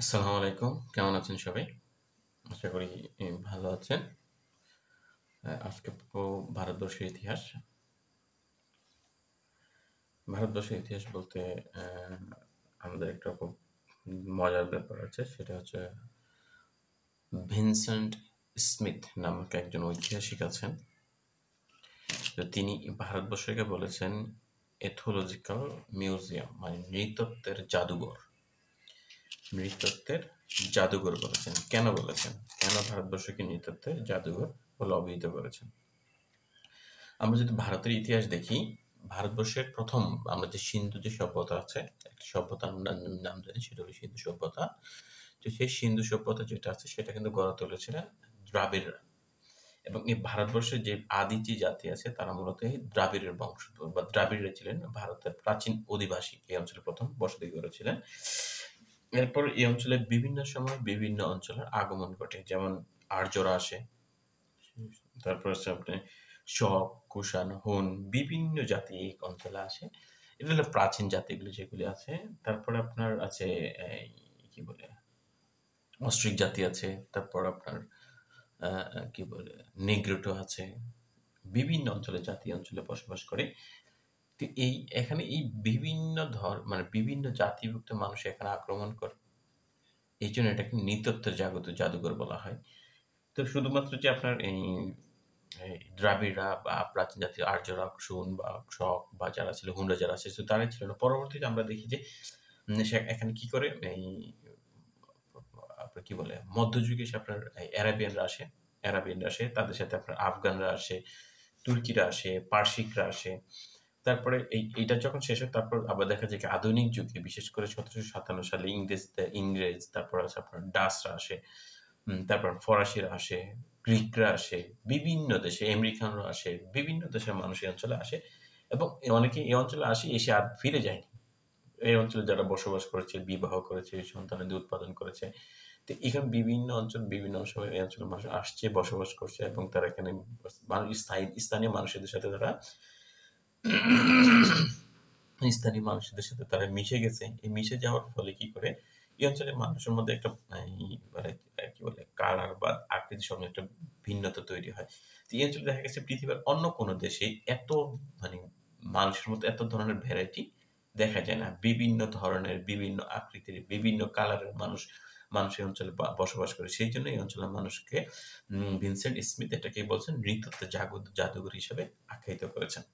আসসালামু আলাইকুম কেমন আছেন সবাই আশা করি ভালো আছেন আজকে ভারতবর্ষের ইতিহাস ভারতবর্ষের ইতিহাস বলতে আমাদের একটা খুব মজার ব্যাপার আছে সেটা হচ্ছে ভিনসেন্ট স্মিথ নামক একজন ঐতিহাসিক আছেন তো তিনি ভারতবর্ষকে বলেছেন এথোলজিক্যাল মিউজিয়াম মানে নৃতত্ত্বের জাদুঘর নৃতত্ত্বের জাদুঘর বলেছেন কেন বলেছেন কেন ভারতবর্ষকে নৃতত্ত্বের জাদুঘর বলে অভিহিত করেছেন আমরা যদি ভারতের ইতিহাস দেখি ভারতবর্ষের প্রথম আমরা যে সিন্ধু যে সভ্যতা আছে একটি সভ্যতা আমরা নাম জানি সেটা হলো সিন্ধু সভ্যতা তো সেই সিন্ধু সভ্যতা যেটা আছে সেটা কিন্তু গড়ে তুলেছিলেন দ্রাবিড়রা এবং এই ভারতবর্ষের যে আদি যে জাতি আছে তারা মূলত এই দ্রাবিড়ের বংশধর বা দ্রাবিড়রা ছিলেন ভারতের প্রাচীন অধিবাসী এই অঞ্চলে প্রথম বসতি করেছিলেন এরপর এই অঞ্চলে বিভিন্ন সময় বিভিন্ন অঞ্চলের আগমন ঘটে যেমন আর্যরা আসে তারপর হচ্ছে আপনি শক কুষাণ হুন বিভিন্ন জাতি এই অঞ্চলে আসে এটা হলো প্রাচীন জাতিগুলো যেগুলি আছে তারপর আপনার আছে কি বলে অস্ট্রিক জাতি আছে তারপর আপনার কি বলে নিগ্রোটো আছে বিভিন্ন অঞ্চলে জাতি অঞ্চলে বসবাস করে তো এই এখানে এই বিভিন্ন ধর মানে বিভিন্ন জাতিভুক্ত মানুষ এখানে আক্রমণ করে এই জন্য এটাকে নৃতত্বের জাগত জাদুঘর বলা হয় তো শুধুমাত্র যে আপনার এই দ্রাবিড়রা বা প্রাচীন জাতির আর্যরা শুন বা শক বা যারা ছিল হুন্ডা যারা ছিল তারাই ছিল না পরবর্তীতে আমরা দেখি যে এখানে কি করে এই আপনার কি বলে মধ্যযুগে এসে আপনার অ্যারাবিয়ানরা আসে অ্যারাবিয়ানরা আসে তাদের সাথে আপনার আফগানরা আসে তুর্কিরা আসে পার্শিকরা আসে তারপরে এই এইটা যখন শেষ হয় তারপর আবার দেখা যায় কি আধুনিক যুগে বিশেষ করে সতেরোশো সাতান্ন সালে ইংরেজ ইংরেজ তারপর আছে আপনার ডাসরা আসে তারপর ফরাসিরা আসে গ্রিকরা আসে বিভিন্ন দেশে আমেরিকানরা আসে বিভিন্ন দেশের মানুষ এই অঞ্চলে আসে এবং অনেকে এই অঞ্চলে আসে এসে আর ফিরে যায়নি এই অঞ্চলে যারা বসবাস করেছে বিবাহ করেছে সন্তানাদি উৎপাদন করেছে তো এখানে বিভিন্ন অঞ্চল বিভিন্ন সময় এই অঞ্চলের মানুষ আসছে বসবাস করছে এবং তারা এখানে স্থায়ী স্থানীয় মানুষের সাথে তারা স্থানীয় মানুষদের সাথে তারা মিশে গেছে এই মিশে যাওয়ার ফলে কি করে এই অঞ্চলের মানুষের মধ্যে একটা মানে কি বলে কালার বা আকৃতির সঙ্গে একটা ভিন্নতা তৈরি হয় এই অঞ্চলে দেখা গেছে পৃথিবীর অন্য কোনো দেশে এত মানে মানুষের মধ্যে এত ধরনের ভ্যারাইটি দেখা যায় না বিভিন্ন ধরনের বিভিন্ন আকৃতির বিভিন্ন কালারের মানুষ মানুষ এই অঞ্চলে বসবাস করে সেই জন্য এই অঞ্চলের মানুষকে ভিনসেন্ট স্মিথ এটাকে বলছেন নৃতত্ব জাদুঘর হিসেবে আখ্যায়িত করেছেন